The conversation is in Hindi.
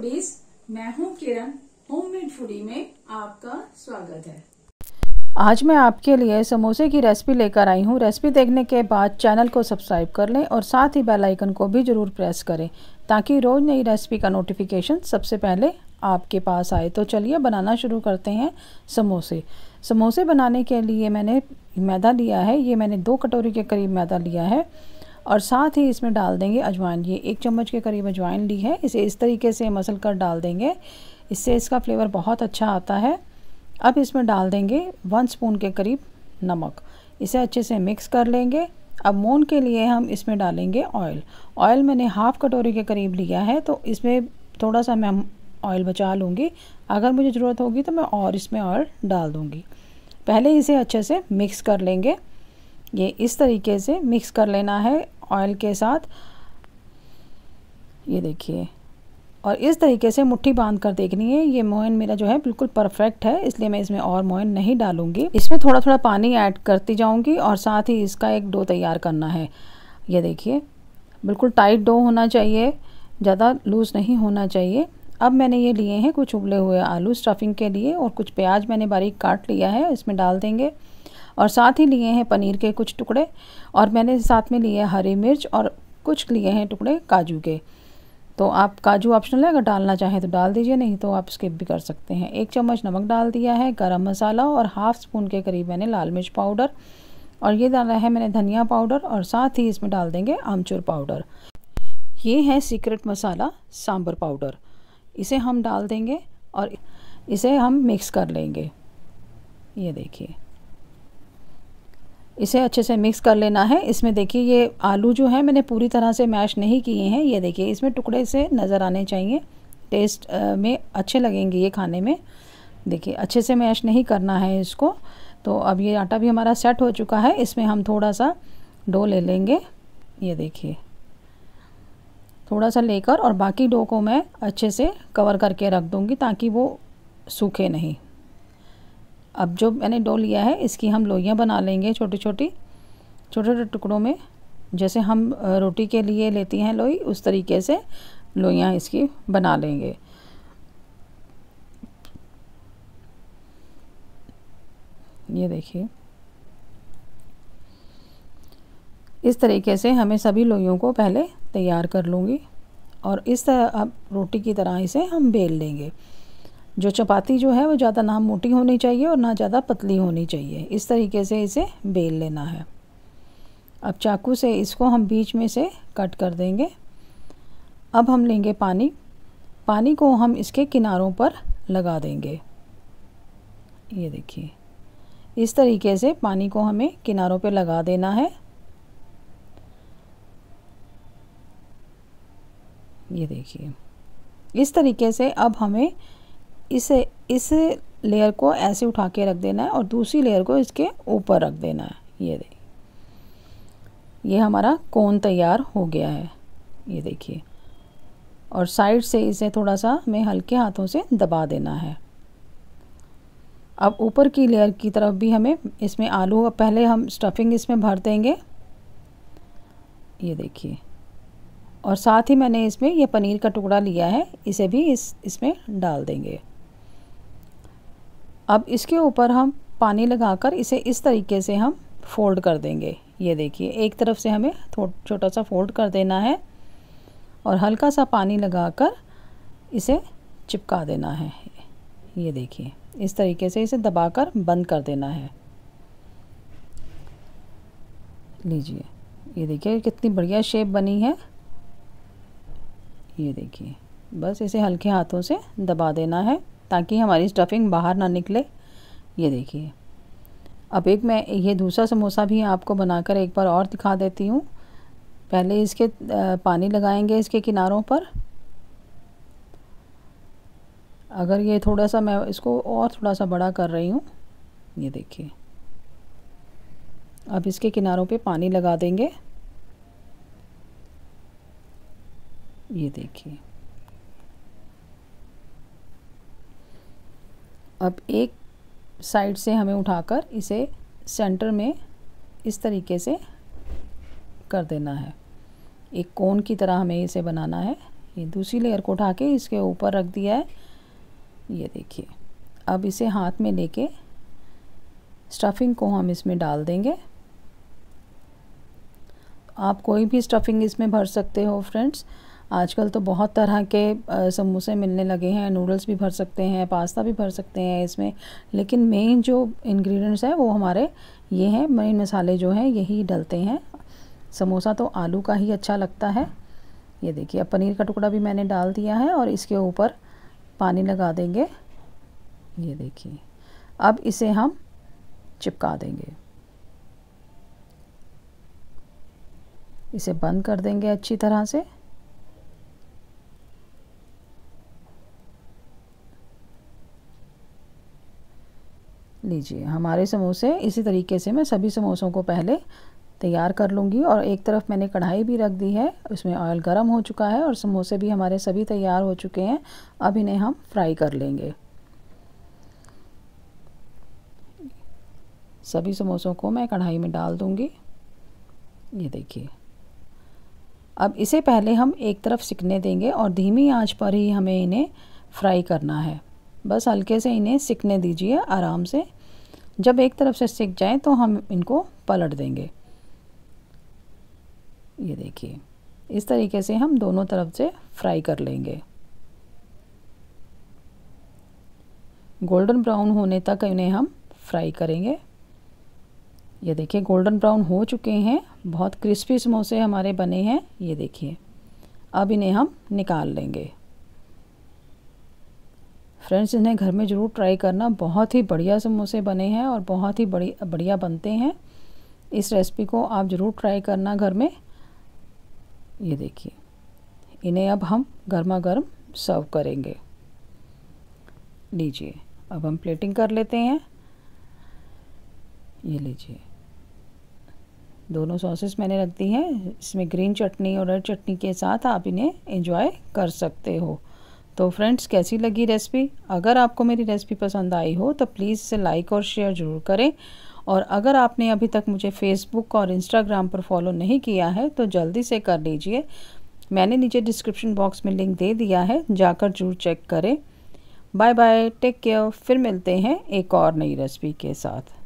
फूडीज मैं हूं किरण होममेड फूडी में आपका स्वागत है आज मैं आपके लिए समोसे की रेसिपी लेकर आई हूं रेसिपी देखने के बाद चैनल को सब्सक्राइब कर लें और साथ ही बेल आइकन को भी ज़रूर प्रेस करें ताकि रोज़ नई रेसिपी का नोटिफिकेशन सबसे पहले आपके पास आए तो चलिए बनाना शुरू करते हैं समोसे समोसे बनाने के लिए मैंने मैदा लिया है ये मैंने दो कटोरी के करीब मैदा लिया है और साथ ही इसमें डाल देंगे अजवाइन ये एक चम्मच के करीब अजवाइन ली है इसे इस तरीके से मसल कर डाल देंगे इससे इसका फ्लेवर बहुत अच्छा आता है अब इसमें डाल देंगे वन स्पून के करीब नमक इसे अच्छे से मिक्स कर लेंगे अब मोन के लिए हम इसमें डालेंगे ऑयल ऑयल मैंने हाफ़ कटोरी के करीब लिया है तो इसमें थोड़ा सा मैं ऑयल बचा लूँगी अगर मुझे ज़रूरत होगी तो मैं और इसमें ऑयल डाल दूँगी पहले इसे अच्छे से मिक्स कर लेंगे ये इस तरीके से मिक्स कर लेना है ऑयल के साथ ये देखिए और इस तरीके से मुट्ठी बांध कर देखनी है ये मोहन मेरा जो है बिल्कुल परफेक्ट है इसलिए मैं इसमें और मोहन नहीं डालूंगी इसमें थोड़ा थोड़ा पानी ऐड करती जाऊंगी और साथ ही इसका एक डो तैयार करना है ये देखिए बिल्कुल टाइट डो होना चाहिए ज़्यादा लूज़ नहीं होना चाहिए अब मैंने ये लिए हैं कुछ उबले हुए आलू स्टफिंग के लिए और कुछ प्याज मैंने बारीक काट लिया है इसमें डाल देंगे और साथ ही लिए हैं पनीर के कुछ टुकड़े और मैंने साथ में लिए हैं हरी मिर्च और कुछ लिए हैं टुकड़े काजू के तो आप काजू ऑप्शनल है अगर डालना चाहें तो डाल दीजिए नहीं तो आप स्किप भी कर सकते हैं एक चम्मच नमक डाल दिया है गरम मसाला और हाफ़ स्पून के करीब मैंने लाल मिर्च पाउडर और ये डाला है मैंने धनिया पाउडर और साथ ही इसमें डाल देंगे आमचूर पाउडर ये है सीक्रेट मसाला सांबर पाउडर इसे हम डाल देंगे और इसे हम मिक्स कर लेंगे ये देखिए इसे अच्छे से मिक्स कर लेना है इसमें देखिए ये आलू जो है मैंने पूरी तरह से मैश नहीं किए हैं ये देखिए इसमें टुकड़े से नज़र आने चाहिए टेस्ट में अच्छे लगेंगे ये खाने में देखिए अच्छे से मैश नहीं करना है इसको तो अब ये आटा भी हमारा सेट हो चुका है इसमें हम थोड़ा सा डो ले लेंगे ये देखिए थोड़ा सा लेकर और बाकी डो को मैं अच्छे से कवर करके रख दूँगी ताकि वो सूखे नहीं अब जो मैंने डो लिया है इसकी हम लोइयाँ बना लेंगे छोटी छोटी छोटे छोटे टुकड़ों में जैसे हम रोटी के लिए लेती हैं लोई उस तरीके से लोइयाँ इसकी बना लेंगे ये देखिए इस तरीके से हमें सभी लोइयों को पहले तैयार कर लूँगी और इस तरह अब रोटी की तरह इसे हम बेल लेंगे जो चपाती जो है वो ज़्यादा ना मोटी होनी चाहिए और ना ज़्यादा पतली होनी चाहिए इस तरीके से इसे बेल लेना है अब चाकू से इसको हम बीच में से कट कर देंगे अब हम लेंगे पानी पानी को हम इसके किनारों पर लगा देंगे ये देखिए इस तरीके से पानी को हमें किनारों पे लगा देना है ये देखिए इस तरीके से अब हमें इसे इस लेयर को ऐसे उठा के रख देना है और दूसरी लेयर को इसके ऊपर रख देना है ये देखिए ये हमारा कोन तैयार हो गया है ये देखिए और साइड से इसे थोड़ा सा हमें हल्के हाथों से दबा देना है अब ऊपर की लेयर की तरफ भी हमें इसमें आलू पहले हम स्टफिंग इसमें भर देंगे ये देखिए और साथ ही मैंने इसमें यह पनीर का टुकड़ा लिया है इसे भी इस इसमें डाल देंगे अब इसके ऊपर हम पानी लगाकर इसे इस तरीके से हम फोल्ड कर देंगे ये देखिए एक तरफ से हमें छोटा सा फोल्ड कर देना है और हल्का सा पानी लगाकर इसे चिपका देना है ये देखिए इस तरीके से इसे दबाकर बंद कर देना है लीजिए ये देखिए कितनी बढ़िया शेप बनी है ये देखिए बस इसे हल्के हाथों से दबा देना है ताकि हमारी स्टफिंग बाहर ना निकले ये देखिए अब एक मैं ये दूसरा समोसा भी आपको बनाकर एक बार और दिखा देती हूँ पहले इसके पानी लगाएंगे इसके किनारों पर अगर ये थोड़ा सा मैं इसको और थोड़ा सा बड़ा कर रही हूँ ये देखिए अब इसके किनारों पे पानी लगा देंगे ये देखिए अब एक साइड से हमें उठाकर इसे सेंटर में इस तरीके से कर देना है एक कोन की तरह हमें इसे बनाना है ये दूसरी लेयर को उठा के इसके ऊपर रख दिया है ये देखिए अब इसे हाथ में लेके स्टफिंग को हम इसमें डाल देंगे आप कोई भी स्टफिंग इसमें भर सकते हो फ्रेंड्स आजकल तो बहुत तरह के समोसे मिलने लगे हैं नूडल्स भी भर सकते हैं पास्ता भी भर सकते हैं इसमें लेकिन मेन जो इंग्रेडिएंट्स हैं वो हमारे ये हैं मेन मसाले जो हैं यही डलते हैं समोसा तो आलू का ही अच्छा लगता है ये देखिए अब पनीर का टुकड़ा भी मैंने डाल दिया है और इसके ऊपर पानी लगा देंगे ये देखिए अब इसे हम चिपका देंगे इसे बंद कर देंगे अच्छी तरह से लीजिए हमारे समोसे इसी तरीके से मैं सभी समोसों को पहले तैयार कर लूँगी और एक तरफ मैंने कढ़ाई भी रख दी है उसमें ऑयल गर्म हो चुका है और समोसे भी हमारे सभी तैयार हो चुके हैं अब इन्हें हम फ्राई कर लेंगे सभी समोसों को मैं कढ़ाई में डाल दूँगी ये देखिए अब इसे पहले हम एक तरफ सिकने देंगे और धीमी आंच पर ही हमें इन्हें फ्राई करना है बस हल्के से इन्हें सिकने दीजिए आराम से जब एक तरफ से सीख जाए तो हम इनको पलट देंगे ये देखिए इस तरीके से हम दोनों तरफ से फ्राई कर लेंगे गोल्डन ब्राउन होने तक इन्हें हम फ्राई करेंगे ये देखिए गोल्डन ब्राउन हो चुके हैं बहुत क्रिस्पी समोसे हमारे बने हैं ये देखिए अब इन्हें हम निकाल लेंगे फ्रेंड्स इन्हें घर में ज़रूर ट्राई करना बहुत ही बढ़िया समोसे बने हैं और बहुत ही बड़ी बढ़िया बनते हैं इस रेसिपी को आप ज़रूर ट्राई करना घर में ये देखिए इन्हें अब हम गर्मा गर्म सर्व करेंगे लीजिए अब हम प्लेटिंग कर लेते हैं ये लीजिए दोनों सॉसेस मैंने रख दी हैं इसमें ग्रीन चटनी और रेड चटनी के साथ आप इन्हें एंजॉय कर सकते हो तो फ्रेंड्स कैसी लगी रेसिपी अगर आपको मेरी रेसिपी पसंद आई हो तो प्लीज़ इसे लाइक और शेयर ज़रूर करें और अगर आपने अभी तक मुझे फेसबुक और इंस्टाग्राम पर फॉलो नहीं किया है तो जल्दी से कर लीजिए मैंने नीचे डिस्क्रिप्शन बॉक्स में लिंक दे दिया है जाकर जरूर चेक करें बाय बाय टेक केयर फिर मिलते हैं एक और नई रेसिपी के साथ